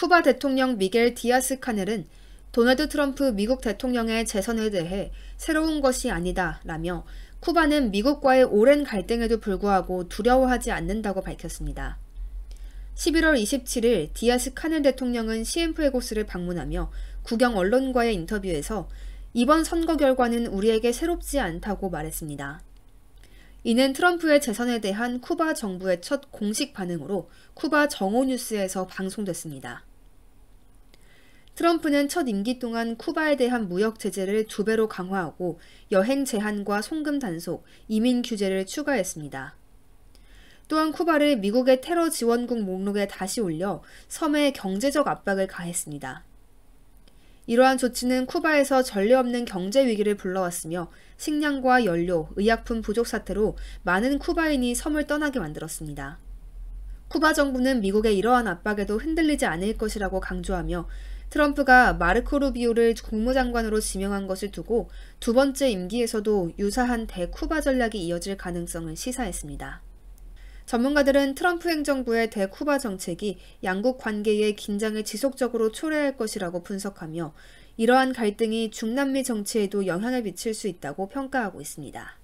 쿠바 대통령 미겔 디아스 카넬은 도널드 트럼프 미국 대통령의 재선에 대해 새로운 것이 아니다 라며 쿠바는 미국과의 오랜 갈등에도 불구하고 두려워하지 않는다고 밝혔습니다. 11월 27일 디아스 카넬 대통령은 시엠프에고스를 방문하며 국영 언론과의 인터뷰에서 이번 선거 결과는 우리에게 새롭지 않다고 말했습니다. 이는 트럼프의 재선에 대한 쿠바 정부의 첫 공식 반응으로 쿠바 정오 뉴스에서 방송됐습니다. 트럼프는 첫 임기 동안 쿠바에 대한 무역 제재를 두 배로 강화하고 여행 제한과 송금 단속, 이민 규제를 추가했습니다. 또한 쿠바를 미국의 테러 지원국 목록에 다시 올려 섬에 경제적 압박을 가했습니다. 이러한 조치는 쿠바에서 전례 없는 경제 위기를 불러왔으며 식량과 연료, 의약품 부족 사태로 많은 쿠바인이 섬을 떠나게 만들었습니다. 쿠바 정부는 미국의 이러한 압박에도 흔들리지 않을 것이라고 강조하며 트럼프가 마르코 루비오를 국무장관으로 지명한 것을 두고 두 번째 임기에서도 유사한 대쿠바 전략이 이어질 가능성을 시사했습니다. 전문가들은 트럼프 행정부의 대쿠바 정책이 양국 관계의 긴장을 지속적으로 초래할 것이라고 분석하며 이러한 갈등이 중남미 정치에도 영향을 미칠 수 있다고 평가하고 있습니다.